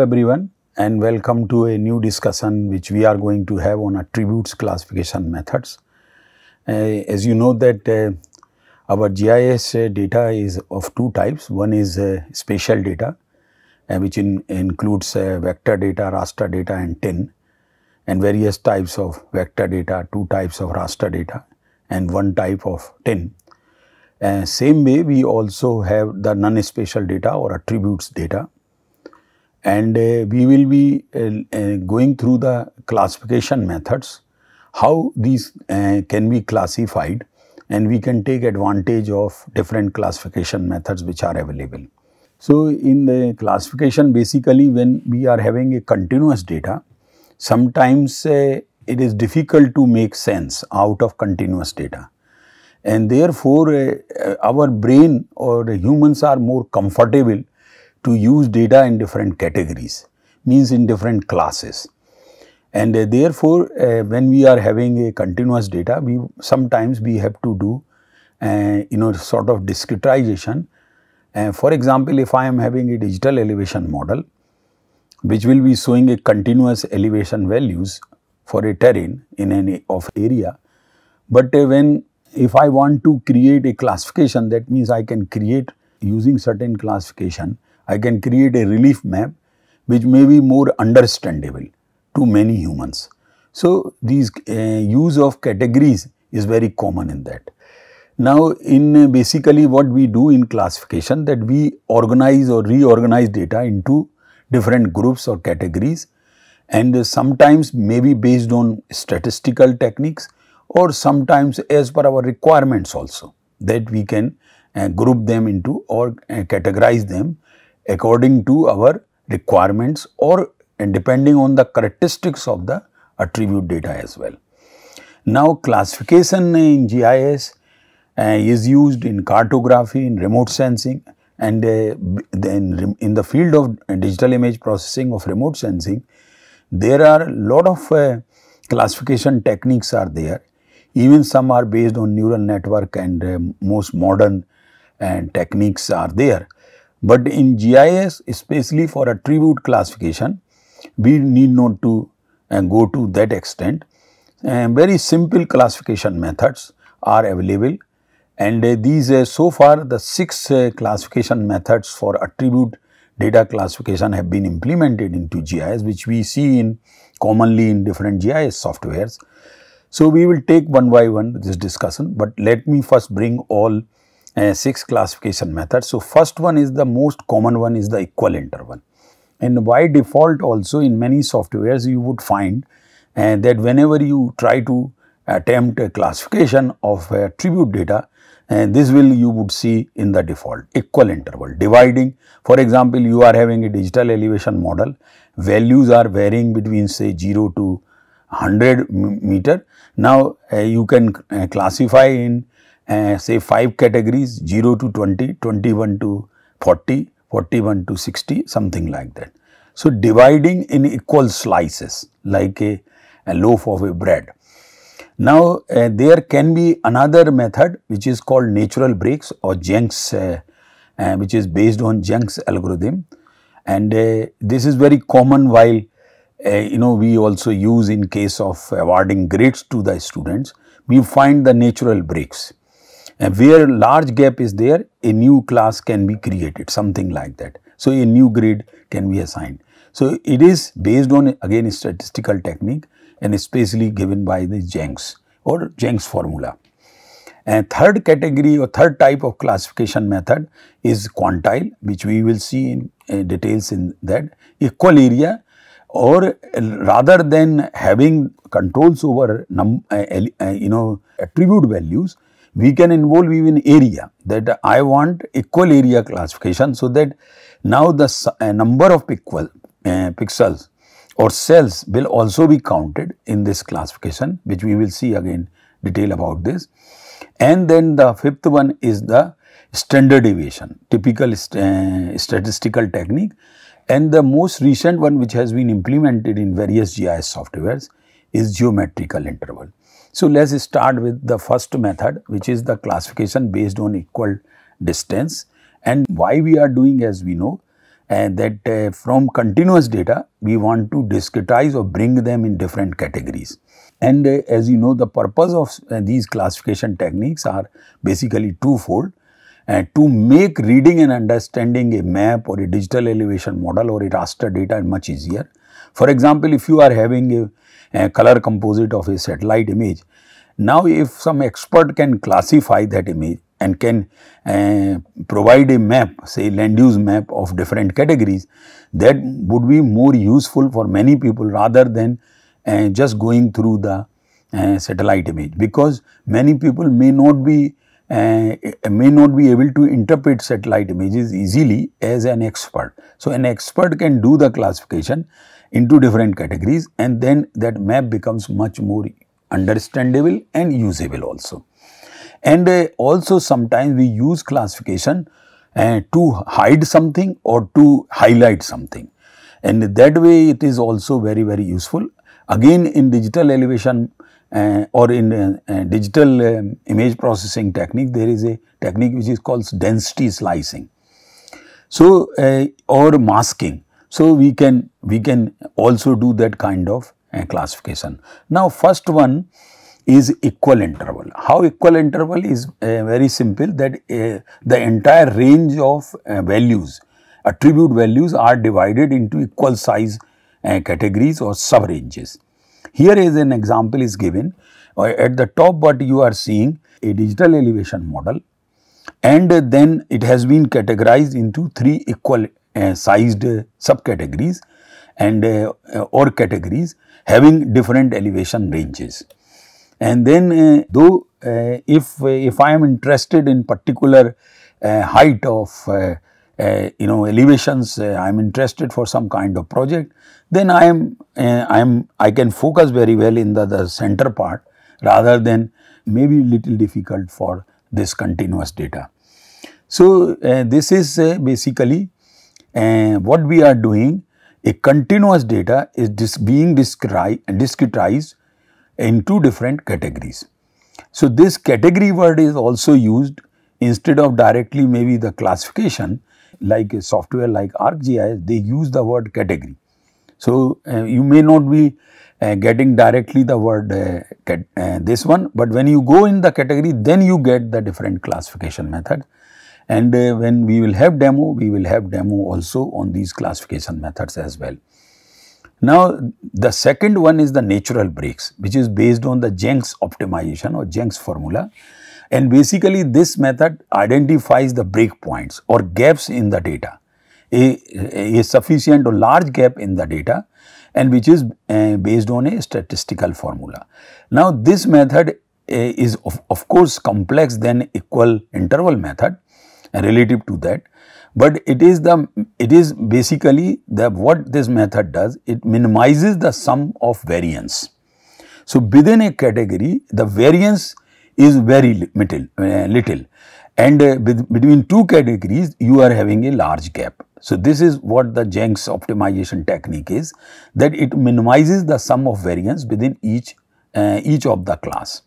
everyone and welcome to a new discussion which we are going to have on attributes classification methods. Uh, as you know that uh, our GIS uh, data is of two types. One is uh, spatial data uh, which in, includes uh, vector data, raster data and TIN and various types of vector data, two types of raster data and one type of TIN. same way we also have the non-spatial data or attributes data and uh, we will be uh, uh, going through the classification methods, how these uh, can be classified and we can take advantage of different classification methods which are available. So, in the classification basically when we are having a continuous data, sometimes uh, it is difficult to make sense out of continuous data and therefore uh, our brain or humans are more comfortable to use data in different categories, means in different classes. And uh, therefore, uh, when we are having a continuous data, we sometimes we have to do, uh, you know, sort of discretization. Uh, for example, if I am having a digital elevation model, which will be showing a continuous elevation values for a terrain in any of area, but uh, when if I want to create a classification, that means I can create using certain classification I can create a relief map which may be more understandable to many humans. So, these uh, use of categories is very common in that. Now, in uh, basically what we do in classification that we organize or reorganize data into different groups or categories and sometimes maybe based on statistical techniques or sometimes as per our requirements also that we can uh, group them into or uh, categorize them according to our requirements or depending on the characteristics of the attribute data as well. Now, classification in GIS uh, is used in cartography, in remote sensing and uh, then in the field of digital image processing of remote sensing, there are lot of uh, classification techniques are there. Even some are based on neural network and uh, most modern uh, techniques are there. But in GIS, especially for attribute classification, we need not to uh, go to that extent. Uh, very simple classification methods are available and uh, these uh, so far the six uh, classification methods for attribute data classification have been implemented into GIS which we see in commonly in different GIS softwares. So, we will take one by one this discussion, but let me first bring all uh, six classification methods. So, first one is the most common one is the equal interval and by default also in many softwares you would find uh, that whenever you try to attempt a classification of a tribute data and uh, this will you would see in the default equal interval dividing for example you are having a digital elevation model values are varying between say 0 to 100 meter now uh, you can uh, classify in uh, say 5 categories 0 to 20, 21 to 40, 41 to 60 something like that. So, dividing in equal slices like a, a loaf of a bread. Now, uh, there can be another method which is called natural breaks or Jenks uh, uh, which is based on Jenks algorithm and uh, this is very common while uh, you know we also use in case of awarding grades to the students, we find the natural breaks. And where large gap is there, a new class can be created, something like that. So, a new grid can be assigned. So, it is based on again statistical technique and especially given by the Jenks or Jenks formula. And third category or third type of classification method is quantile, which we will see in uh, details in that. Equal area or rather than having controls over num uh, uh you know attribute values, we can involve even area that I want equal area classification so that now the number of equal uh, pixels or cells will also be counted in this classification which we will see again detail about this. And then the fifth one is the standard deviation typical st uh, statistical technique and the most recent one which has been implemented in various GIS softwares is geometrical interval. So, let us start with the first method which is the classification based on equal distance and why we are doing as we know and that uh, from continuous data we want to discretize or bring them in different categories. And uh, as you know the purpose of uh, these classification techniques are basically twofold and to make reading and understanding a map or a digital elevation model or a raster data much easier. For example, if you are having a uh, color composite of a satellite image. Now, if some expert can classify that image and can uh, provide a map, say land use map of different categories, that would be more useful for many people rather than uh, just going through the uh, satellite image because many people may not be uh, may not be able to interpret satellite images easily as an expert. So, an expert can do the classification into different categories and then that map becomes much more understandable and usable also. And uh, also sometimes we use classification uh, to hide something or to highlight something and that way it is also very very useful. Again in digital elevation uh, or in uh, uh, digital um, image processing technique there is a technique which is called density slicing. So, uh, or masking so, we can, we can also do that kind of uh, classification. Now, first one is equal interval. How equal interval is uh, very simple that uh, the entire range of values, attribute values are divided into equal size categories or sub ranges. Here is an example is given at the top what you are seeing a digital elevation model and then it has been categorized into three equal uh, sized uh, subcategories and uh, or categories having different elevation ranges. And then though if, if I am interested in particular height of uh, you know elevations uh, I am interested for some kind of project then I am uh, I am I can focus very well in the, the center part rather than maybe little difficult for this continuous data. So, this is basically and what we are doing, a continuous data is dis being discretized in two different categories. So, this category word is also used instead of directly maybe the classification like a software like ArcGIS, they use the word category. So, uh, you may not be uh, getting directly the word uh, uh this one, but when you go in the category, then you get the different classification method. And uh, when we will have demo, we will have demo also on these classification methods as well. Now, the second one is the natural breaks, which is based on the Jenks optimization or Jenks formula. And basically, this method identifies the breakpoints or gaps in the data, a, a sufficient or large gap in the data and which is uh, based on a statistical formula. Now, this method uh, is of, of course complex than equal interval method relative to that. But it is the it is basically the what this method does it minimizes the sum of variance. So, within a category the variance is very little, uh, little and uh, between two categories you are having a large gap. So, this is what the Jenks optimization technique is that it minimizes the sum of variance within each uh, each of the class.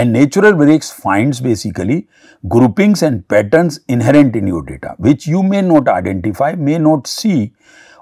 And natural breaks finds basically groupings and patterns inherent in your data, which you may not identify, may not see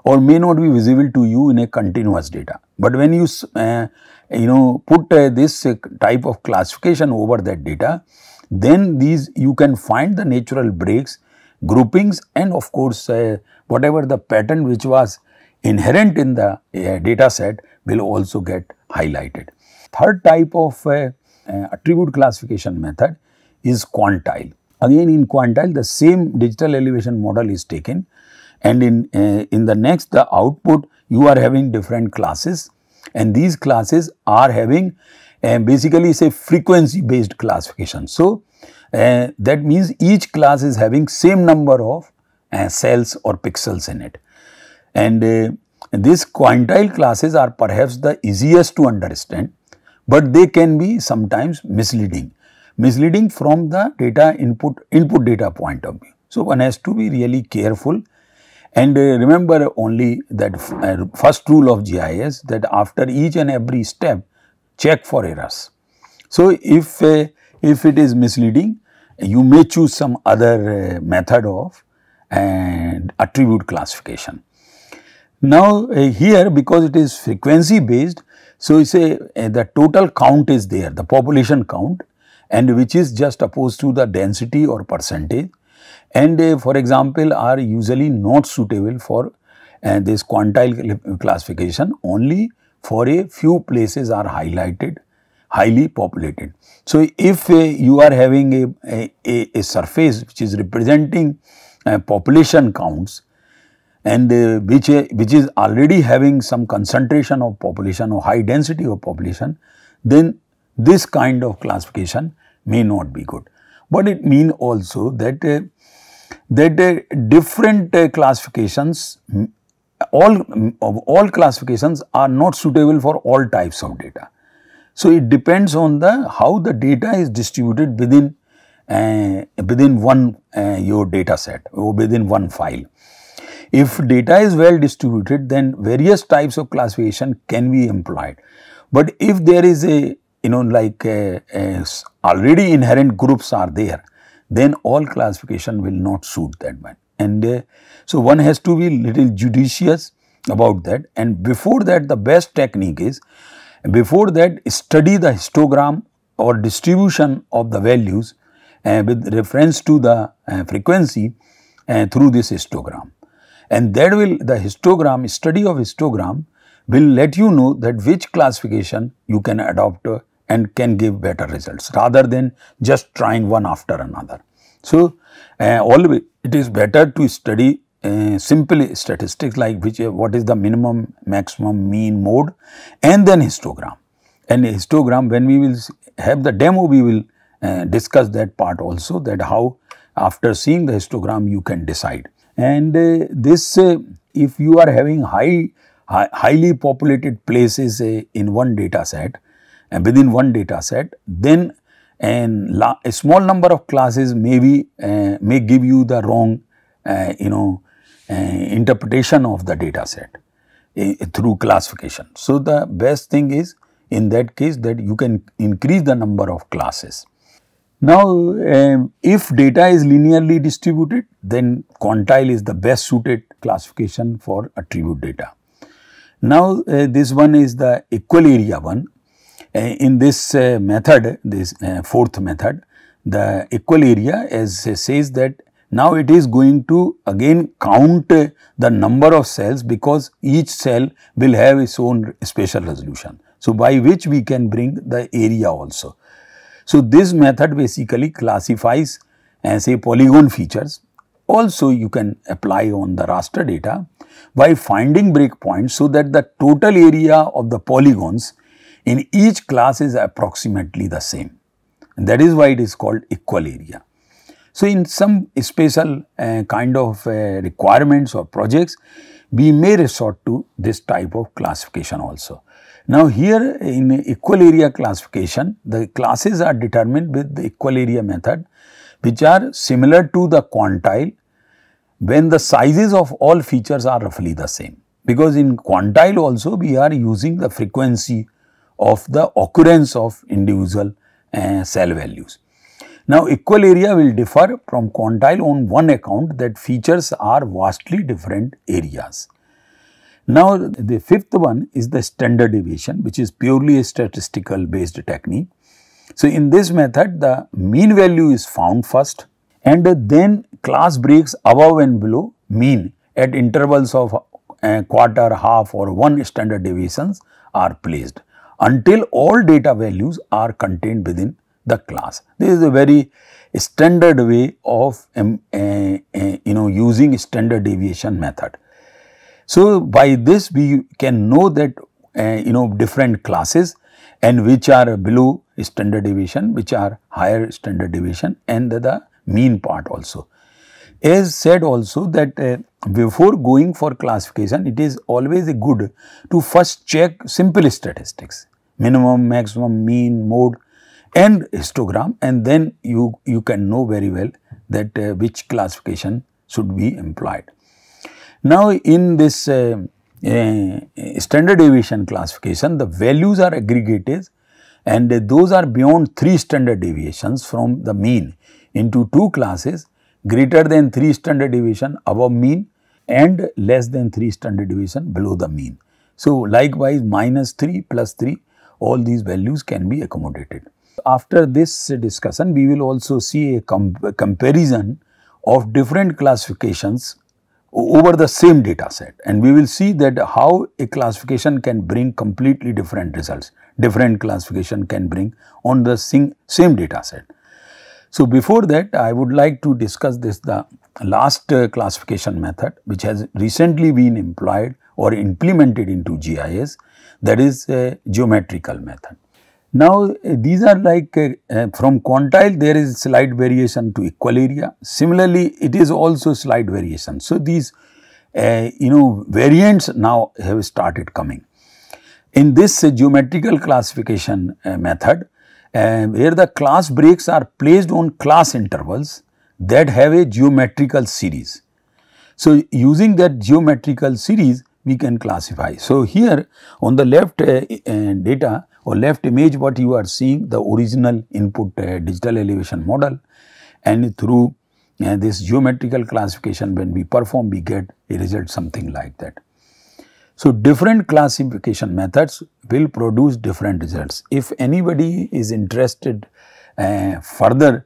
or may not be visible to you in a continuous data. But when you, uh, you know, put uh, this uh, type of classification over that data, then these you can find the natural breaks, groupings and of course, uh, whatever the pattern which was inherent in the uh, data set will also get highlighted. Third type of uh, uh, attribute classification method is quantile. Again in quantile the same digital elevation model is taken and in, uh, in the next the output you are having different classes and these classes are having uh, basically say frequency based classification. So, uh, that means each class is having same number of uh, cells or pixels in it and uh, these quantile classes are perhaps the easiest to understand but they can be sometimes misleading, misleading from the data input, input data point of view. So, one has to be really careful and uh, remember only that uh, first rule of GIS that after each and every step check for errors. So, if, uh, if it is misleading you may choose some other uh, method of and attribute classification. Now, uh, here because it is frequency based so, you say uh, the total count is there, the population count and which is just opposed to the density or percentage and uh, for example are usually not suitable for uh, this quantile classification only for a few places are highlighted highly populated. So, if uh, you are having a, a, a, surface which is representing population counts and uh, which, which is already having some concentration of population or high density of population, then this kind of classification may not be good. But it means also that, uh, that uh, different uh, classifications, all, all classifications are not suitable for all types of data. So, it depends on the how the data is distributed within, uh, within one uh, your data set or within one file. If data is well distributed, then various types of classification can be employed. But if there is a, you know, like a, a already inherent groups are there, then all classification will not suit that one. And uh, so one has to be little judicious about that. And before that, the best technique is before that study the histogram or distribution of the values uh, with reference to the uh, frequency uh, through this histogram. And that will, the histogram, study of histogram will let you know that which classification you can adopt and can give better results rather than just trying one after another. So, uh, always it is better to study uh, simply statistics like which uh, what is the minimum, maximum, mean, mode and then histogram. And histogram when we will have the demo we will uh, discuss that part also that how after seeing the histogram you can decide. And uh, this, uh, if you are having high, highly populated places uh, in one data set, and within one data set, then and a small number of classes may be uh, may give you the wrong uh, you know uh, interpretation of the data set through classification. So, the best thing is in that case that you can increase the number of classes. Now, um, if data is linearly distributed, then quantile is the best suited classification for attribute data. Now, uh, this one is the equal area one. Uh, in this uh, method, this uh, fourth method, the equal area as uh, says that now it is going to again count uh, the number of cells because each cell will have its own spatial resolution. So, by which we can bring the area also. So, this method basically classifies as say polygon features. Also, you can apply on the raster data by finding breakpoints so that the total area of the polygons in each class is approximately the same. And that is why it is called equal area. So, in some special uh, kind of uh, requirements or projects, we may resort to this type of classification also. Now, here in equal area classification, the classes are determined with the equal area method, which are similar to the quantile when the sizes of all features are roughly the same. Because in quantile also we are using the frequency of the occurrence of individual uh, cell values. Now, equal area will differ from quantile on one account that features are vastly different areas. Now, the fifth one is the standard deviation which is purely a statistical based technique. So, in this method the mean value is found first and then class breaks above and below mean at intervals of quarter, half or one standard deviations are placed until all data values are contained within the class. This is a very standard way of um, uh, uh, you know using standard deviation method. So, by this we can know that uh, you know different classes and which are below standard deviation, which are higher standard deviation and the, the mean part also. As said also that uh, before going for classification, it is always good to first check simple statistics, minimum, maximum, mean, mode and histogram and then you, you can know very well that uh, which classification should be employed. Now, in this uh, uh, standard deviation classification, the values are aggregated and those are beyond 3 standard deviations from the mean into 2 classes greater than 3 standard deviation above mean and less than 3 standard deviation below the mean. So, likewise minus 3 plus 3 all these values can be accommodated. After this discussion we will also see a comp comparison of different classifications over the same data set and we will see that how a classification can bring completely different results, different classification can bring on the same data set. So, before that I would like to discuss this the last uh, classification method which has recently been employed or implemented into GIS that is a geometrical method. Now, these are like uh, uh, from quantile there is slight variation to equal area. Similarly, it is also slight variation. So, these uh, you know variants now have started coming. In this uh, geometrical classification uh, method, uh, where the class breaks are placed on class intervals that have a geometrical series. So, using that geometrical series we can classify. So, here on the left data or left image what you are seeing the original input uh, digital elevation model and through uh, this geometrical classification when we perform we get a result something like that. So, different classification methods will produce different results. If anybody is interested uh, further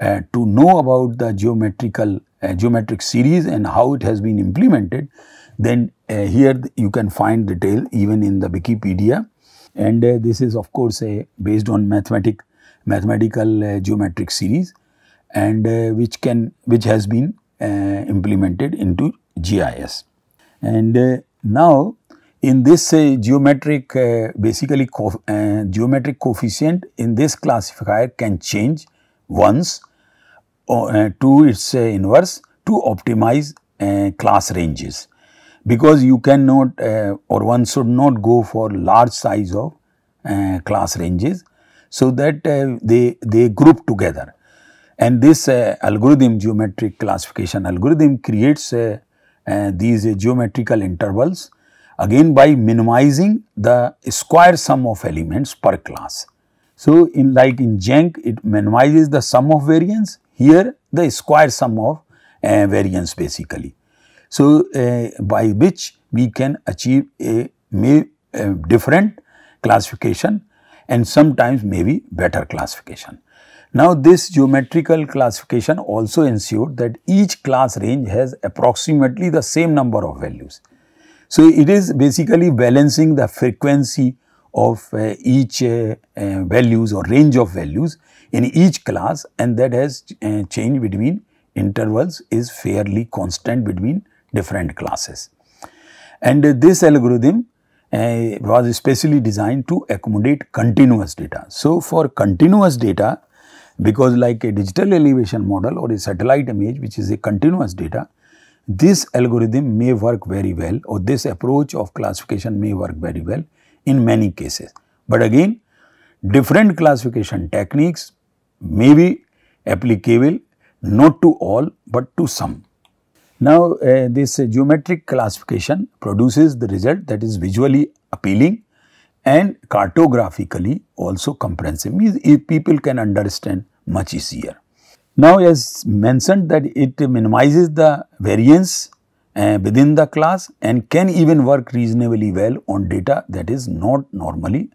uh, to know about the geometrical uh, geometric series and how it has been implemented, then uh, here you can find detail even in the Wikipedia and uh, this is of course uh, based on mathematic, mathematical uh, geometric series and which can which has been implemented into GIS. And now in this uh, geometric uh, basically co uh, geometric coefficient in this classifier can change once to its inverse to optimize class ranges because you cannot uh, or one should not go for large size of uh, class ranges so that uh, they, they group together. And this uh, algorithm geometric classification algorithm creates uh, uh, these geometrical intervals again by minimizing the square sum of elements per class. So, in like in Jenk it minimizes the sum of variance here the square sum of variance basically. So, uh, by which we can achieve a may different classification and sometimes maybe better classification. Now, this geometrical classification also ensured that each class range has approximately the same number of values. So, it is basically balancing the frequency of uh, each uh, uh, values or range of values in each class and that has uh, changed between intervals is fairly constant between different classes. And uh, this algorithm uh, was specially designed to accommodate continuous data. So, for continuous data, because like a digital elevation model or a satellite image which is a continuous data, this algorithm may work very well or this approach of classification may work very well in many cases. But again, different classification techniques may be applicable not to all but to some. Now, uh, this uh, geometric classification produces the result that is visually appealing and cartographically also comprehensive means if people can understand much easier. Now, as mentioned that it minimizes the variance uh, within the class and can even work reasonably well on data that is not normally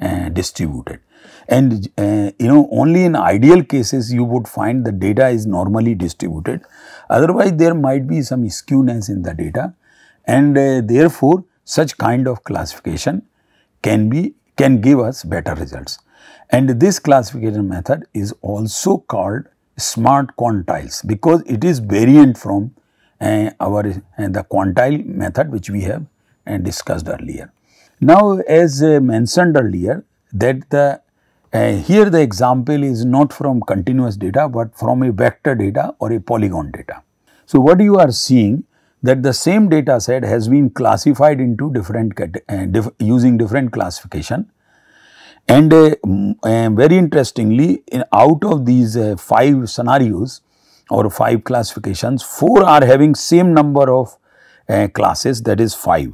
uh, distributed. And uh, you know only in ideal cases you would find the data is normally distributed Otherwise, there might be some skewness in the data and uh, therefore, such kind of classification can be can give us better results. And this classification method is also called smart quantiles because it is variant from uh, our uh, the quantile method which we have uh, discussed earlier. Now, as uh, mentioned earlier that the uh, here the example is not from continuous data, but from a vector data or a polygon data. So, what you are seeing that the same data set has been classified into different uh, diff using different classification and uh, uh, very interestingly in out of these uh, 5 scenarios or 5 classifications 4 are having same number of uh, classes that is 5.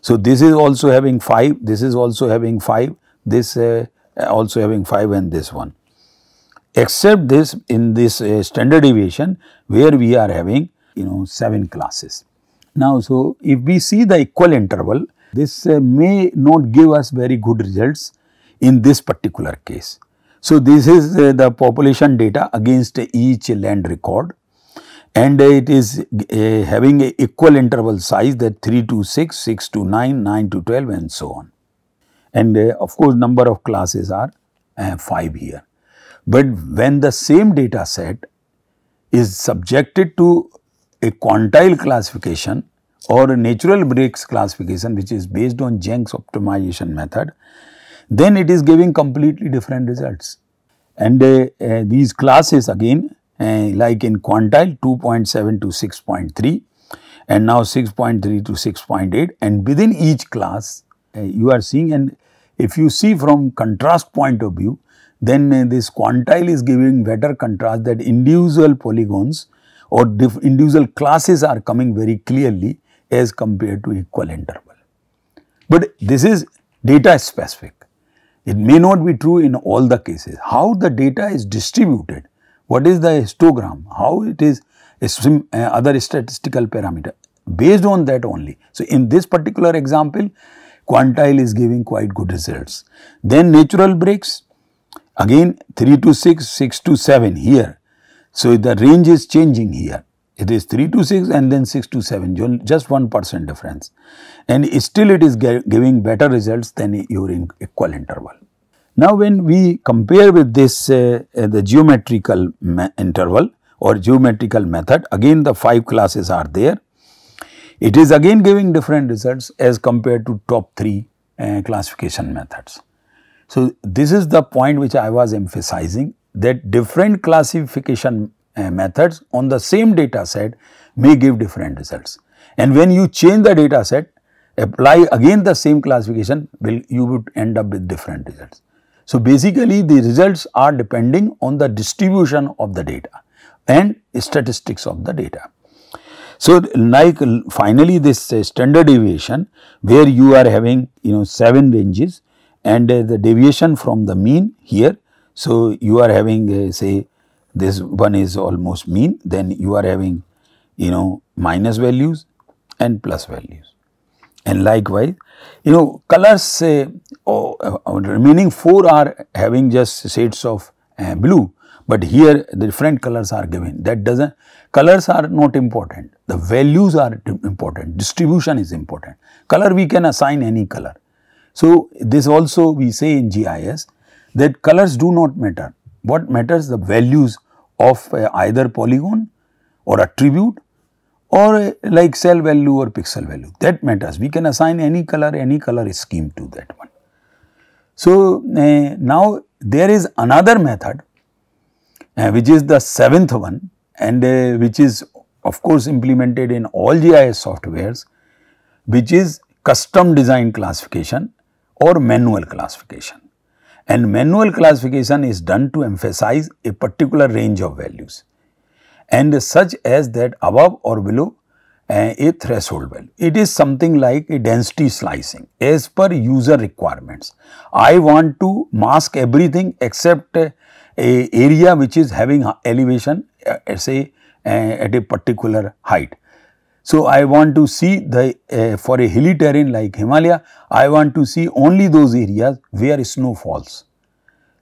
So, this is also having 5, this is also having 5, this uh, uh, also having 5 and this one. Except this in this uh, standard deviation where we are having you know 7 classes. Now, so if we see the equal interval this uh, may not give us very good results in this particular case. So, this is uh, the population data against each land record and it is uh, having a equal interval size that 3 to 6, 6 to 9, 9 to 12 and so on and uh, of course number of classes are uh, 5 here. But when the same data set is subjected to a quantile classification or a natural breaks classification which is based on Jenks optimization method, then it is giving completely different results. And uh, uh these classes again uh, like in quantile 2.7 to 6.3 and now 6.3 to 6.8 and within each class uh, you are seeing an if you see from contrast point of view, then uh, this quantile is giving better contrast that individual polygons or individual classes are coming very clearly as compared to equal interval. But this is data specific. It may not be true in all the cases. How the data is distributed, what is the histogram, how it is uh, other statistical parameter based on that only. So, in this particular example, quantile is giving quite good results. Then natural breaks again 3 to 6, 6 to 7 here. So, the range is changing here. It is 3 to 6 and then 6 to 7, just 1 percent difference. And still it is giving better results than your equal interval. Now, when we compare with this uh, uh the geometrical interval or geometrical method, again the 5 classes are there it is again giving different results as compared to top three uh, classification methods. So, this is the point which I was emphasizing that different classification uh, methods on the same data set may give different results. And when you change the data set, apply again the same classification, will you would end up with different results. So, basically the results are depending on the distribution of the data and statistics of the data. So, like finally, this uh, standard deviation where you are having you know 7 ranges and uh, the deviation from the mean here. So, you are having uh, say this one is almost mean then you are having you know minus values and plus values. And likewise, you know colors say oh, remaining uh, uh, 4 are having just shades of uh, blue, but here the different colors are given that does not colors are not important. The values are important. Distribution is important. Color we can assign any color. So, this also we say in GIS that colors do not matter. What matters the values of uh, either polygon or attribute or uh, like cell value or pixel value that matters. We can assign any color, any color scheme to that one. So, uh, now there is another method uh, which is the seventh one and uh, which is of course implemented in all GIS softwares which is custom design classification or manual classification. And manual classification is done to emphasize a particular range of values and such as that above or below uh, a threshold value. It is something like a density slicing as per user requirements. I want to mask everything except uh, a area which is having elevation uh, say uh, at a particular height. So, I want to see the uh, for a hilly terrain like Himalaya, I want to see only those areas where snow falls.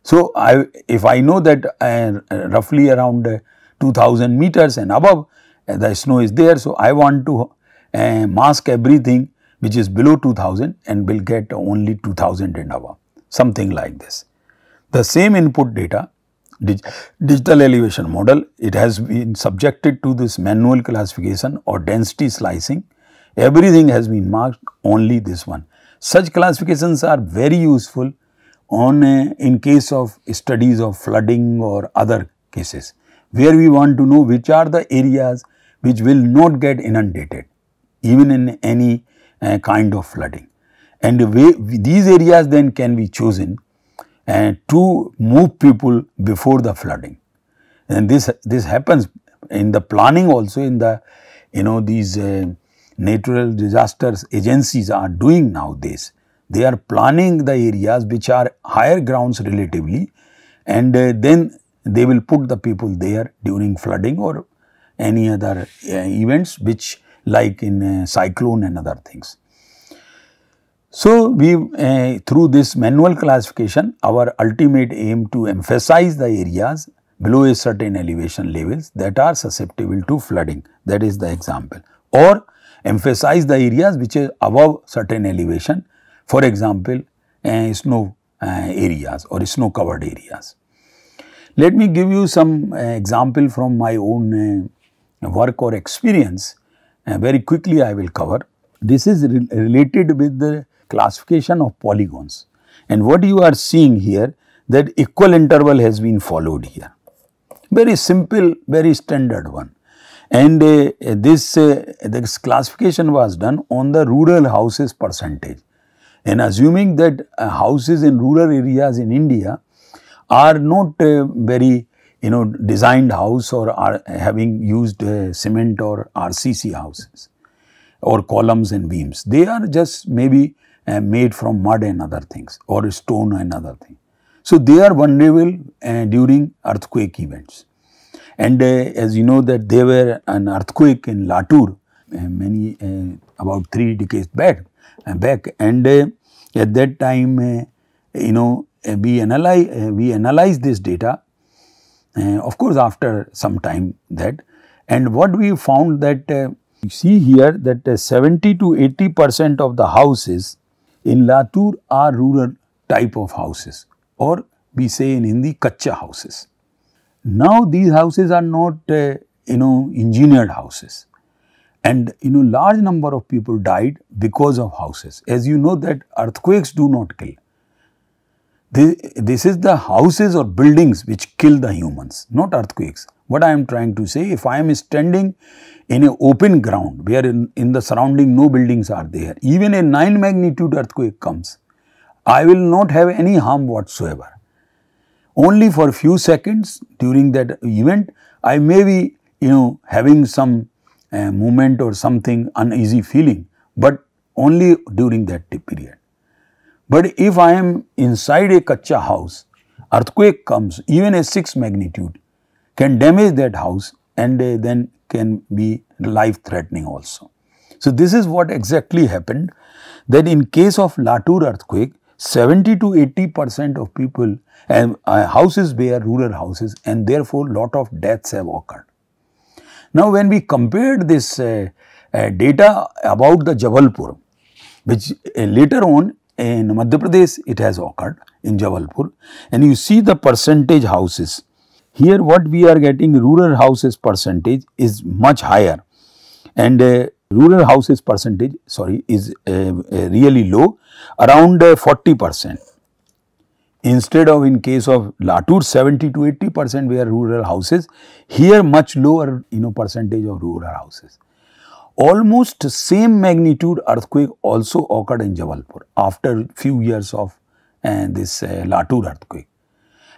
So, I, if I know that uh, roughly around uh, 2000 meters and above uh, the snow is there, so I want to mask everything which is below 2000 and will get only 2000 and above something like this. The same input data dig digital elevation model, it has been subjected to this manual classification or density slicing. Everything has been marked, only this one. Such classifications are very useful on a, uh, in case of studies of flooding or other cases, where we want to know which are the areas which will not get inundated, even in any uh, kind of flooding. And these areas then can be chosen and to move people before the flooding. And this, this happens in the planning also in the, you know, these uh, natural disasters agencies are doing nowadays. They are planning the areas which are higher grounds relatively and uh, then they will put the people there during flooding or any other uh, events which like in uh, cyclone and other things. So, we uh, through this manual classification our ultimate aim to emphasize the areas below a certain elevation levels that are susceptible to flooding that is the example or emphasize the areas which are above certain elevation for example uh, snow uh, areas or snow covered areas. Let me give you some example from my own work or experience very quickly I will cover. This is re related with the classification of polygons. And what you are seeing here that equal interval has been followed here. Very simple, very standard one. And uh, this, uh, this classification was done on the rural houses percentage. And assuming that uh, houses in rural areas in India are not uh, very you know designed house or are having used uh, cement or RCC houses or columns and beams. They are just maybe uh, made from mud and other things or stone and other things. So, they are vulnerable uh, during earthquake events. And uh, as you know that there were an earthquake in Latour uh, many uh, about 3 decades back, uh, back and at that time you know we analyze we analyze this data of course after some time that and what we found that you see here that 70 to 80 percent of the houses in Latur are rural type of houses or we say in Hindi kacha houses. Now these houses are not uh, you know engineered houses and you know large number of people died because of houses. As you know that earthquakes do not kill this, is the houses or buildings which kill the humans, not earthquakes. What I am trying to say, if I am standing in an open ground where in, in the surrounding no buildings are there, even a 9 magnitude earthquake comes, I will not have any harm whatsoever. Only for few seconds during that event, I may be, you know, having some uh, movement or something uneasy feeling, but only during that period. But if I am inside a kacha house, earthquake comes, even a 6 magnitude can damage that house and uh, then can be life threatening also. So, this is what exactly happened that in case of Latour earthquake, 70 to 80 percent of people and uh, houses were rural houses and therefore lot of deaths have occurred. Now, when we compared this uh, uh, data about the Jabalpur, which uh, later on in Madhya Pradesh it has occurred in Jabalpur and you see the percentage houses. Here what we are getting rural houses percentage is much higher and uh, rural houses percentage sorry is uh, uh, really low around uh, 40 percent. Instead of in case of Latour 70 to 80 percent were rural houses, here much lower you know percentage of rural houses. Almost same magnitude earthquake also occurred in Jabalpur after few years of uh, this uh, Latur earthquake.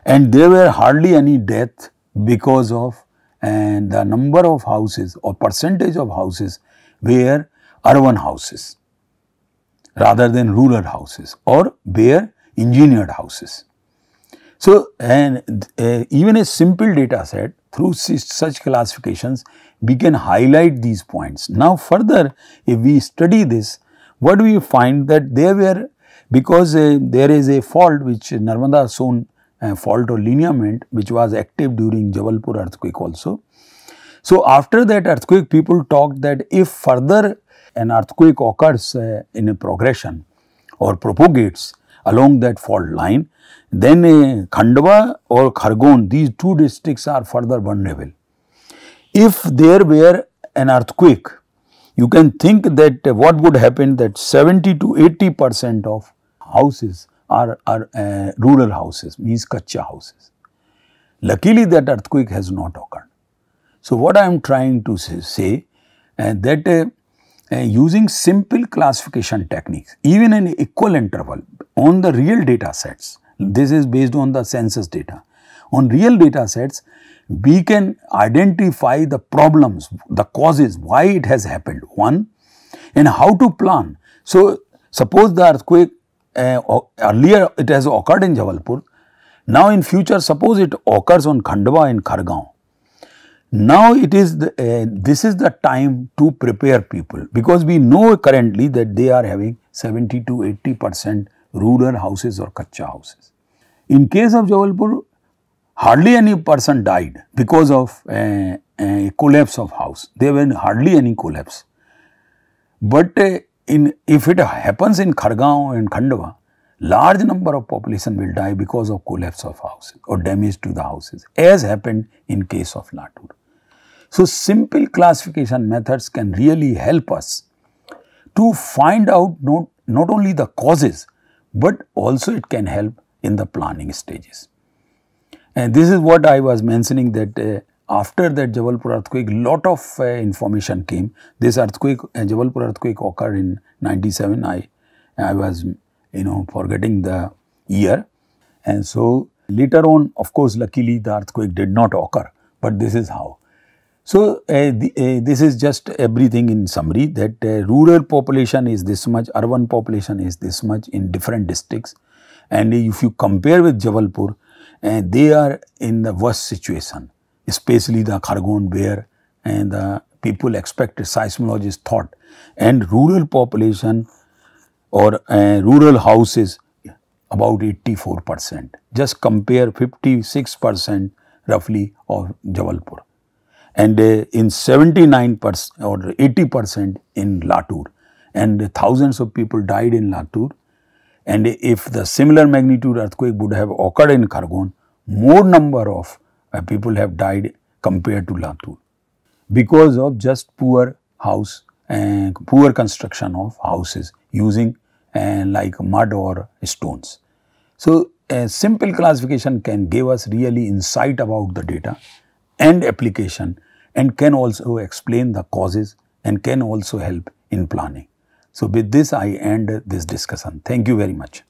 And there were hardly any death because of uh, the number of houses or percentage of houses were urban houses rather than rural houses or bare engineered houses. So, and uh, even a simple data set through such classifications we can highlight these points. Now further if we study this what do we find that there were because uh, there is a fault which Narmada Son uh, fault or lineament which was active during Jabalpur earthquake also. So after that earthquake people talked that if further an earthquake occurs uh, in a progression or propagates along that fault line then uh, Khandwa or Khargon these two districts are further vulnerable if there were an earthquake, you can think that what would happen that 70 to 80 percent of houses are, are uh, rural houses means kacha houses. Luckily that earthquake has not occurred. So, what I am trying to say, say uh, that uh, uh using simple classification techniques even in equal interval on the real data sets, this is based on the census data. On real data sets, we can identify the problems, the causes, why it has happened, one, and how to plan. So, suppose the earthquake uh, earlier it has occurred in Jawalpur. now in future suppose it occurs on Khandwa in Khargaon. Now it is the, uh, this is the time to prepare people because we know currently that they are having 70 to 80 percent rural houses or kacha houses. In case of Jawalpur hardly any person died because of a, a collapse of house. There were hardly any collapse. But uh, in, if it happens in Khargaon and Khandava, large number of population will die because of collapse of houses or damage to the houses as happened in case of Latur. So, simple classification methods can really help us to find out not, not only the causes, but also it can help in the planning stages. And this is what I was mentioning that uh, after that Jabalpur earthquake, lot of uh, information came. This earthquake, uh, Jabalpur earthquake occurred in 97. I, I was, you know, forgetting the year. And so, later on, of course, luckily the earthquake did not occur, but this is how. So, uh, the, uh, this is just everything in summary that uh, rural population is this much, urban population is this much in different districts. And if you compare with Jabalpur, and they are in the worst situation, especially the Khargone bear and the people expected seismologist thought and rural population or uh, rural houses about 84 percent. Just compare 56 percent roughly of Jabalpur and uh, in 79 percent or 80 percent in Latour and uh, thousands of people died in Latour and if the similar magnitude earthquake would have occurred in Khargone, more number of uh, people have died compared to Latur because of just poor house and uh, poor construction of houses using uh, like mud or stones. So, a simple classification can give us really insight about the data and application and can also explain the causes and can also help in planning. So with this I end this discussion. Thank you very much.